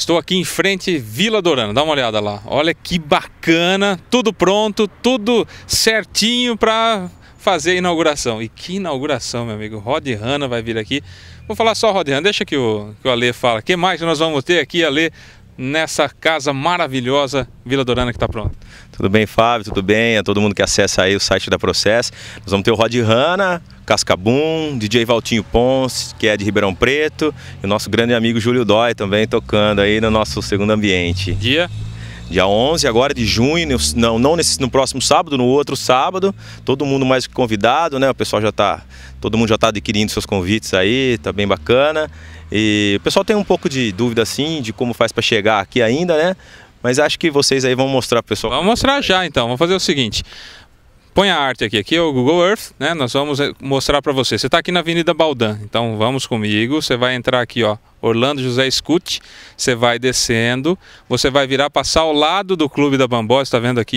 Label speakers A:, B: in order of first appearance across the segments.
A: Estou aqui em frente Vila Dorana, dá uma olhada lá. Olha que bacana, tudo pronto, tudo certinho para fazer a inauguração. E que inauguração, meu amigo. Rod Hanna vai vir aqui. Vou falar só Rod Hanna, deixa que o, que o Ale fala. O que mais nós vamos ter aqui, Ale, nessa casa maravilhosa Vila Dorana que
B: está pronta? Tudo bem, Fábio? Tudo bem? A todo mundo que acessa aí o site da Process. Nós vamos ter o Rod Hanna, Cascabum, DJ Valtinho Pons, que é de Ribeirão Preto, e o nosso grande amigo Júlio Dói também tocando aí no nosso segundo ambiente. Dia? Dia 11 agora de junho, não, não nesse, no próximo sábado, no outro sábado. Todo mundo mais convidado, né? O pessoal já tá, todo mundo já tá adquirindo seus convites aí, tá bem bacana. E o pessoal tem um pouco de dúvida assim de como faz para chegar aqui ainda, né? Mas acho que vocês aí vão mostrar pro pessoal. Vamos mostrar já então. Vamos fazer o seguinte. Põe a arte aqui, aqui
A: é o Google Earth, né? Nós vamos eh, mostrar para você. Você está aqui na Avenida Baldan, então vamos comigo. Você vai entrar aqui, ó, Orlando José escute, você vai descendo, você vai virar, passar ao lado do Clube da Bambó, está vendo aqui,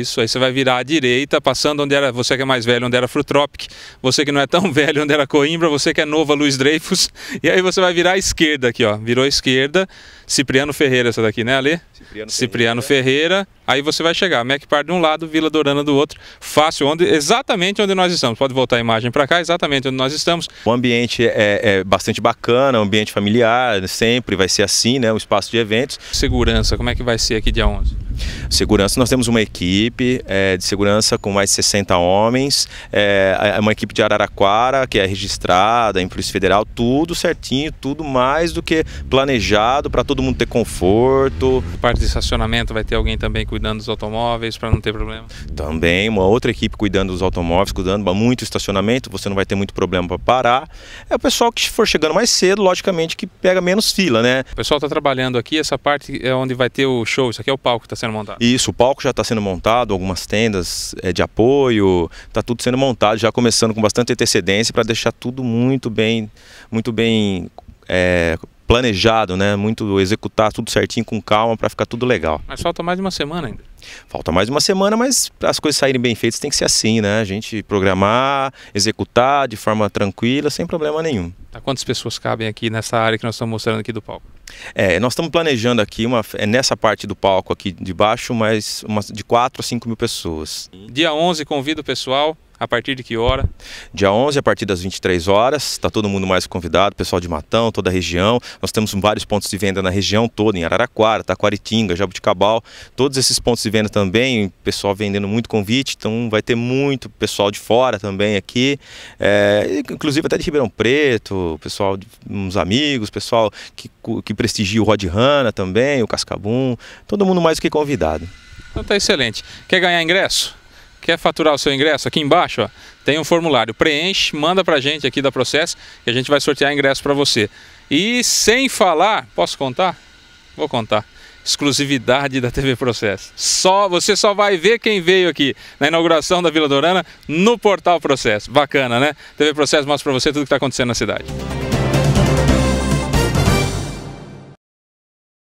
A: isso, aí você vai virar à direita, passando onde era, você que é mais velho, onde era Frutropic, você que não é tão velho, onde era Coimbra, você que é nova, Luiz Dreyfus, e aí você vai virar à esquerda aqui, ó, virou à esquerda, Cipriano Ferreira essa daqui, né, ali? Cipriano, Cipriano Ferreira. Ferreira. aí você vai chegar, Macpar de um lado, Vila Dorana do outro, fácil, onde, exatamente onde nós estamos, pode voltar a imagem para cá, exatamente onde nós estamos.
B: O ambiente é, é bastante bacana, um ambiente familiar, sempre vai ser assim, né? o espaço de eventos. Segurança, como é que vai ser aqui dia 11? Segurança, nós temos uma equipe é, de segurança com mais de 60 homens, é, é, uma equipe de Araraquara que é registrada em Polícia Federal, tudo certinho, tudo mais do que planejado para todo mundo ter conforto. Parte de estacionamento
A: vai ter alguém também cuidando dos automóveis para não ter problema?
B: Também, uma outra equipe cuidando dos automóveis, cuidando muito do estacionamento, você não vai ter muito problema para parar. É o pessoal que for chegando mais cedo, logicamente que pega menos fila, né? O pessoal está trabalhando aqui, essa parte é onde vai ter o show, isso
A: aqui é o palco, tá certo? sendo montado.
B: Isso, o palco já está sendo montado, algumas tendas é, de apoio, está tudo sendo montado, já começando com bastante antecedência para deixar tudo muito bem, muito bem é, planejado, né? Muito executar tudo certinho com calma para ficar tudo legal. Mas falta mais de uma semana ainda. Falta mais de uma semana, mas para as coisas saírem bem feitas tem que ser assim, né? A gente programar, executar de forma tranquila, sem problema nenhum. Tá quantas pessoas cabem
A: aqui nessa área que nós estamos mostrando aqui do palco?
B: É, nós estamos planejando aqui uma é nessa parte do palco aqui de baixo, mais uma de 4 a 5 mil pessoas. Dia 11
A: convido o pessoal a partir de que hora?
B: Dia 11, a partir das 23 horas. Está todo mundo mais convidado, pessoal de Matão, toda a região. Nós temos vários pontos de venda na região toda, em Araraquara, Taquaritinga, Jabuticabal. Todos esses pontos de venda também, pessoal vendendo muito convite. Então vai ter muito pessoal de fora também aqui. É, inclusive até de Ribeirão Preto, pessoal, de, uns amigos, pessoal que, que prestigia o Rod Hanna também, o Cascabum. Todo mundo mais do que convidado.
A: Então tá excelente. Quer ganhar ingresso? Quer faturar o seu ingresso? Aqui embaixo ó, tem um formulário. Preenche, manda para a gente aqui da Processo e a gente vai sortear ingresso para você. E sem falar, posso contar? Vou contar exclusividade da TV Processo. Só você só vai ver quem veio aqui na inauguração da Vila Dourana no portal Processo. Bacana, né? TV Processo mostra para você tudo que está acontecendo na cidade.